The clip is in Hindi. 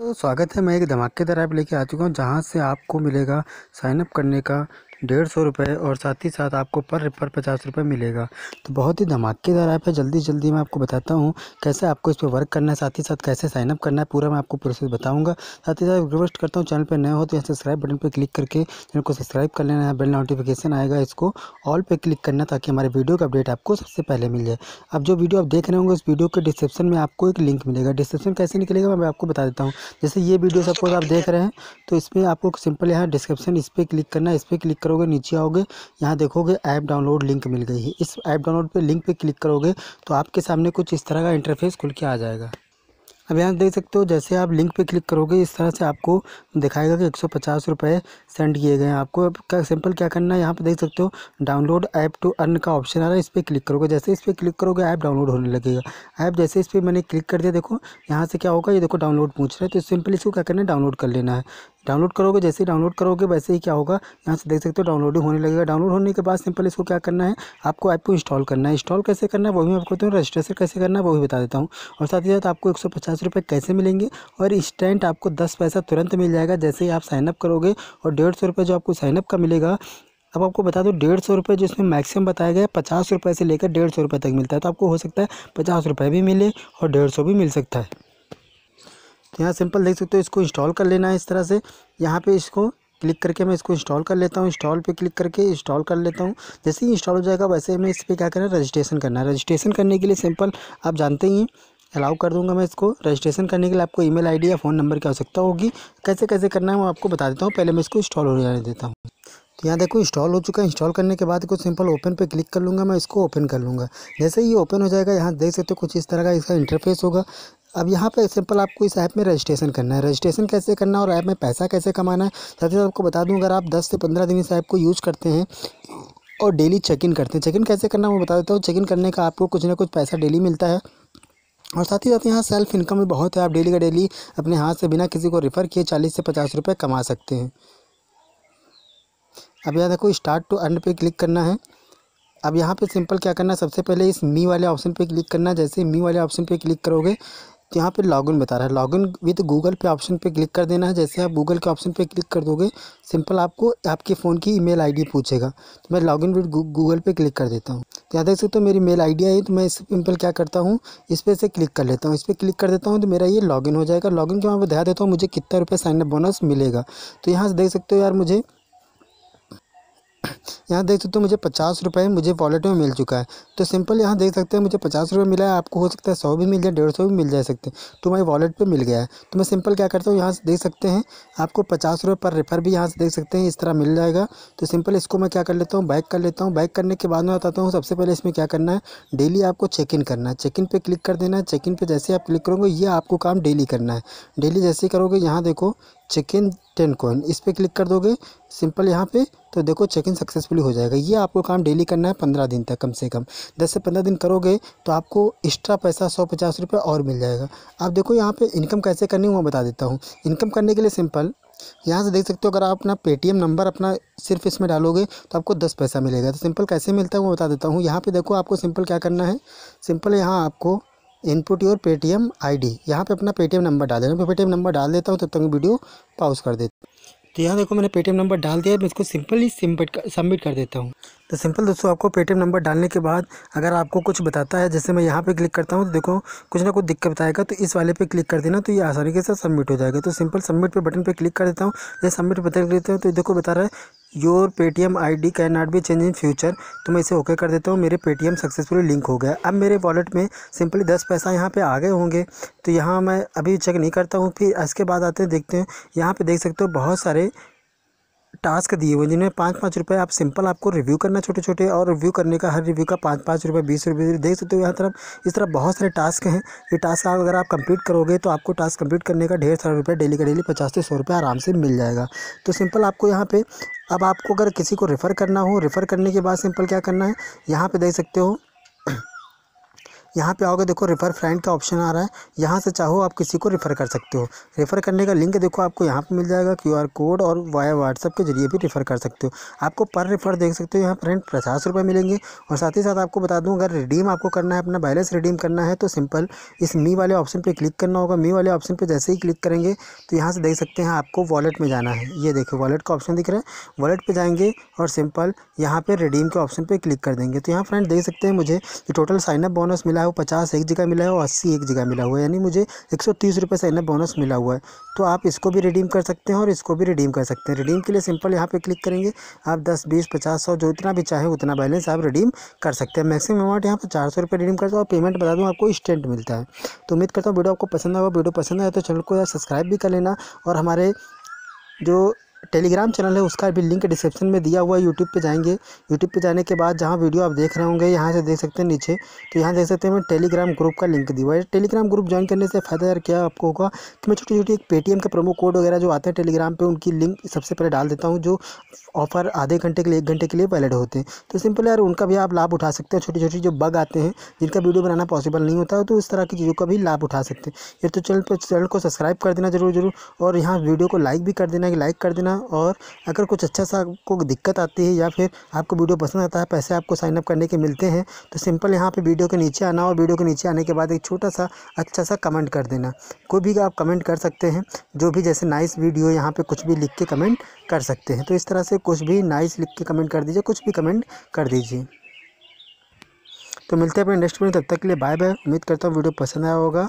तो स्वागत है मैं एक धमाकेदार ऐप लेके आ चुका हूँ जहाँ से आपको मिलेगा साइनअप करने का डेढ़ सौ रुपये और साथ ही साथ आपको पर रिपर पचास रुपये मिलेगा तो बहुत ही धमाकेदार ऐप है जल्दी जल्दी मैं आपको बताता हूँ कैसे आपको इस पर वर्क करना है साथ ही साथ कैसे साइनअप करना है पूरा मैं आपको प्रोसेस बताऊँगा साथ ही साथ रिक्वेस्ट करता हूँ चैनल पर नए हो तो यहाँ सब्सक्राइब बटन पर क्लिक करके चैनल को सब्सक्राइब कर लेना है बेल नोटिफिकेशन आएगा इसको ऑल पर क्लिक करना ताकि हमारे वीडियो का अपडेट आपको सबसे पहले मिल जाए अब जो वीडियो आप देख रहे होंगे उस वीडियो के डिस्क्रिप्शन में आपको एक लिंक मिलेगा डिस्क्रिप्शन कैसे निकलेगा मैं आपको बता देता हूँ जैसे ये वीडियो सपोज आप देख रहे हैं तो इसमें आपको सिंपल यहाँ डिस्क्रिप्शन इस पर क्लिक करना है इस पर क्लिक करोगे नीचे आओगे यहाँ देखोगे ऐप डाउनलोड लिंक मिल गई है इस ऐप डाउनलोड पे लिंक पे क्लिक करोगे तो आपके सामने कुछ इस तरह का इंटरफेस खुल के आ जाएगा अब यहाँ देख सकते हो जैसे आप लिंक पे क्लिक करोगे इस तरह से आपको दिखाएगा कि एक सौ सेंड किए गए हैं आपको क्या सिंपल क्या करना है यहाँ पे देख सकते हो डाउनलोड ऐप टू अर्न का ऑप्शन आ रहा है इस पर क्लिक करोगे जैसे इस पर क्लिक करोगे ऐप डाउनलोड होने लगेगा ऐप जैसे इस पर मैंने क्लिक कर दिया देखो यहाँ से क्या होगा ये देखो डाउनलोड पूछ रहा है तो सिंपल इसको क्या करना है डाउनलोड कर लेना है डाउनलोड करोगे जैसे ही डाउनलोड करोगे वैसे ही क्या होगा यहाँ से देख सकते हो डाउनलोडिंग होने लगेगा डाउनलोड होने के बाद सिंपल इसको क्या करना है आपको ऐप को इंस्टॉल करना है इंस्टॉल कैसे करना है वो भी मैं आपको बताऊँ रजिस्ट्रेशन कैसे करना है वो भी बता देता हूँ और साथ ही साथ आपको एक रुपये कैसे मिलेंगे और इंस्टेंट आपको दस पैसा तुरंत मिल जाएगा जैसे ही आप साइनअप करोगे और डेढ़ सौ रुपये जो आपको साइनअप का मिलेगा अब आपको बता दो डेढ़ सौ रुपये जिसमें मैक्सिमम बताया गया है पचास रुपये से लेकर डेढ़ सौ रुपये तक मिलता है तो आपको हो सकता है पचास रुपये भी मिले और डेढ़ सौ भी मिल सकता है तो यहाँ सिंपल देख सकते हो इसको इंस्टॉल कर लेना है इस तरह से यहाँ पे इसको क्लिक करके मैं इसको इंस्टॉल कर लेता हूँ इंस्टॉल पे क्लिक करके इंस्टॉल कर लेता हूँ जैसे ही इंस्टॉल हो जाएगा वैसे मैं इस पर क्या करना है रजिस्ट्रेशन करना है रजिस्ट्रेशन करने के लिए सिंपल आप जानते ही हैं अलाउ कर दूंगा मैं इसको रजिस्ट्रेशन करने के लिए आपको ईमेल आईडी या फ़ोन नंबर की आवश्यकता होगी कैसे कैसे करना है मैं आपको बता देता हूँ पहले मैं इसको इंस्टॉल हो जाने देता हूँ तो यहाँ देखो इंस्टॉल हो चुका है इंस्टॉल करने के बाद कुछ सिंपल ओपन पे क्लिक कर लूँगा मैं इसको ओपन कर लूँगा जैसे ही ओपन हो जाएगा यहाँ देख सकते हो कुछ इस तरह का इसका इंटरफेस होगा अब यहाँ पे सिंपल आपको इस ऐप में रजिस्ट्रेशन करना है रजिस्ट्रेशन कैसे करना है और ऐप में पैसा कैसे कमाना है साथ ही साथ आपको बता दूँ अगर आप दस से पंद्रह दिन इस ऐप को यूज़ करते हैं और डेली चेक इन करते हैं चेक इन कैसे करना मैं बता देता हूँ चेक इन करने का आपको कुछ ना कुछ पैसा डेली मिलता है और साथ ही साथ यहाँ सेल्फ इनकम भी बहुत है आप डेली का डेली अपने हाथ से बिना किसी को रिफ़र किए चालीस से पचास रुपये कमा सकते हैं अब यहाँ देखो स्टार्ट टू एंड पे क्लिक करना है अब यहाँ पे सिंपल क्या करना है सबसे पहले इस मी वाले ऑप्शन पे क्लिक करना जैसे मी वाले ऑप्शन पे क्लिक करोगे यहाँ पे लॉगिन बता रहा है लॉगिन विद गूगल पे ऑप्शन पे क्लिक कर देना है जैसे आप गूगल के ऑप्शन पे क्लिक कर दोगे सिंपल आपको आपके फ़ोन की ईमेल आईडी पूछेगा तो मैं लॉगिन विद गूगल पे क्लिक कर देता हूँ तो यहाँ देख सकते हो मेरी मेल आई आई तो मैं इस सिंपल क्या करता हूँ इस पर से क्लिक कर लेता हूँ इस पर क्लिक कर देता हूँ तो मेरा ये लॉगिन हो जाएगा लॉगिन के वहाँ पर ध्यान देता हूँ मुझे कितना रुपये साइन अप बोनस मिलेगा तो यहाँ से देख सकते हो यार मुझे यहाँ देख सकते हो मुझे पचास रुपये मुझे वॉलेट में मिल चुका है तो सिंपल यहाँ देख सकते हैं मुझे पचास रुपये मिला है आपको हो सकता है सौ भी मिल जाए डेढ़ सौ भी मिल जा सकते हैं तो मेरे वॉलेट पर मिल गया है तो मैं सिंपल क्या करता हूँ यहाँ से देख सकते हैं आपको पचास रुपये पर रेफर भी यहाँ से देख सकते हैं इस तरह मिल जाएगा तो सिंपल इसको मैं क्या कर लेता हूँ बैक कर लेता हूँ बैक करने के बाद मैं बताता हूँ सबसे पहले इसमें क्या करना है डेली आपको चेक इन करना है चेक इन पर क्लिक कर देना है चेक इन पर जैसे आप क्लिक करोगे ये आपको काम डेली करना है डेली जैसे करोगे यहाँ देखो चेक इन टेन कॉइन इस पर क्लिक कर दोगे सिंपल यहाँ पे तो देखो चेक इन सक्सेसफुली हो जाएगा ये आपको काम डेली करना है पंद्रह दिन तक कम से कम दस से पंद्रह दिन करोगे तो आपको एक्स्ट्रा पैसा सौ पचास रुपये और मिल जाएगा आप देखो यहाँ पे इनकम कैसे करनी वो बता देता हूँ इनकम करने के लिए सिंपल यहाँ से देख सकते हो अगर आप अपना पेटीएम नंबर अपना सिर्फ इसमें डालोगे तो आपको दस पैसा मिलेगा तो सिंपल कैसे मिलता है वो बता देता हूँ यहाँ पर देखो आपको सिंपल क्या करना है सिंपल यहाँ आपको इनपुट योर पेटीएम आईडी यहाँ पे अपना पेटीएम नंबर डाल देना मैं पेटीएम नंबर डाल देता हूँ तब तक वीडियो पाउज कर देता तो यहाँ देखो मैंने पेटीएम नंबर डाल दिया है मैं इसको सिंपली सिम्पट सबमिट कर देता हूँ तो सिंपल दोस्तों आपको पेटीएम नंबर डालने के बाद अगर आपको कुछ बताता है जैसे मैं यहाँ पे क्लिक करता हूँ तो देखो कुछ ना कुछ दिक्कत आएगा तो इस वाले पे क्लिक कर देना तो ये आसानी के साथ सबमिट हो जाएगा तो सिंपल सबमिट पे बटन पे क्लिक कर देता हूँ जैसे सबमिट बता बटन देते हैं तो देखो बता रहा है your Paytm D can not be change in future तो मैं इसे ओके कर देता हूँ मेरे पेटीएम सक्सेसफुली लिंक हो गया अब मेरे वॉलेट में सिंपली दस पैसा यहाँ पे आ गए होंगे तो यहाँ मैं अभी चेक नहीं करता हूँ फिर इसके बाद आते हैं देखते हैं यहाँ पे देख सकते हो बहुत सारे टास्क दिए हुए जिन्हें पाँच पाँच रुपये आप सिंपल आपको रिव्यू करना छोटे छोटे और रिव्यू करने का हर रिव्यू का पाँच पाँच रुपये बीस रुपये देख सकते हो यहाँ तरफ इस तरह बहुत सारे टास्क हैं ये टास्क आप अगर आप कंप्लीट करोगे तो आपको टास्क कंप्लीट करने का ढेर सारा रुपये डेली का डेली पचास से सौ रुपये आराम से मिल जाएगा तो सिंपल आपको यहाँ पर अब आपको अगर किसी को रेफ़र करना हो रेफ़र करने के बाद सिंपल क्या करना है यहाँ पर देख सकते हो यहाँ पे आओगे देखो रेफ़र फ्रेंड का ऑप्शन आ रहा है यहाँ से चाहो आप किसी को रेफ़र कर सकते हो रेफ़र करने का लिंक देखो आपको यहाँ पे मिल जाएगा क्यूआर कोड और वाया व्हाट्सअप के जरिए भी रेफ़र कर सकते हो आपको पर रेफ़र देख सकते हो यहाँ फ्रेंड पचास रुपये मिलेंगे और साथ ही साथ आपको बता दूँ अगर रिडीम आपको करना है अपना बैलेंस रिडीम करना है तो सिंपल इस मी वाले ऑप्शन पर क्लिक करना होगा मी वाले ऑप्शन पर जैसे ही क्लिक करेंगे तो यहाँ से देख सकते हैं आपको वॉलेट में जाना है ये देखो वॉलेट का ऑप्शन दिख रहा है वॉलेट पर जाएंगे और सिंपल यहाँ पर रिडीम के ऑप्शन पर क्लिक कर देंगे तो यहाँ फ्रेंड देख सकते हैं मुझे टोटल साइनअप बोनस मिला है वो पचास एक जगह मिला है और अस्सी एक जगह मिला हुआ है यानी मुझे एक सौ तीस रुपये इन्हें बोनस मिला हुआ है तो आप इसको भी रिडीम कर सकते हैं और इसको भी रिडीम कर सकते हैं रिडीम के लिए सिंपल यहाँ पर क्लिक करेंगे आप दस बीस पचास सौ जो इतना भी चाहे उतना बैलेंस आप रिडीम कर सकते हैं मैक्सिमम अमाउंट यहाँ पर चार सौ रुपये रिडीम करता हूँ और पेमेंट बता दूँ आपको इंस्टेंट मिलता है तो उम्मीद करता हूँ वीडियो आपको पसंद आएगा वीडियो पसंद आए तो चैनल को सब्सक्राइब भी कर लेना और हमारे जो टेलीग्राम चैनल है उसका भी लिंक डिस्क्रिप्शन में दिया हुआ है यूट्यूब पे जाएंगे यूट्यूब पे जाने के बाद जहाँ वीडियो आप देख रहे होंगे यहाँ से देख सकते हैं नीचे तो यहाँ देख सकते हैं मैं टेलीग्राम ग्रुप का लिंक दिया हुआ है टेलीग्राम ग्रुप ज्वाइन करने से फ़ायदा यार क्या आपको होगा कि मैं छोटी छोटी एक पेटीएम का प्रोमो कोड वगैरह जो आते हैं टेलीग्राम पर उनकी लिंक सबसे पहले डाल देता हूँ जो ऑफर आधे घंटे के लिए एक घंटे के लिए वैलिड होते हैं तो सिंपल यार उनका भी आप लाभ उठा सकते हैं छोटी छोटी जो बग आते हैं जिनका वीडियो बनाना पॉसिबल नहीं होता है तो इस तरह की चीज़ों का भी लाभ उठा सकते हैं ये तो चैनल पर चैनल को सब्सक्राइब कर देना जरूर जरूर और यहाँ वीडियो को लाइक भी कर देना लाइक कर देना और अगर कुछ अच्छा सा आपको दिक्कत आती है या फिर आपको वीडियो पसंद आता है पैसे आपको साइनअप करने के मिलते हैं तो सिंपल यहाँ पर वीडियो के नीचे आना और वीडियो के नीचे आने के बाद एक छोटा सा अच्छा सा कमेंट कर देना कोई भी आप कमेंट कर सकते हैं जो भी जैसे नाइस वीडियो यहाँ पर कुछ भी लिख के कमेंट कर सकते हैं तो इस तरह से कुछ भी नाइस लिख के कमेंट कर दीजिए कुछ भी कमेंट कर दीजिए तो मिलते हैं अपने नेक्स्ट वीडियो तब तक के लिए बाय बाय उम्मीद करता हूँ वीडियो पसंद आया होगा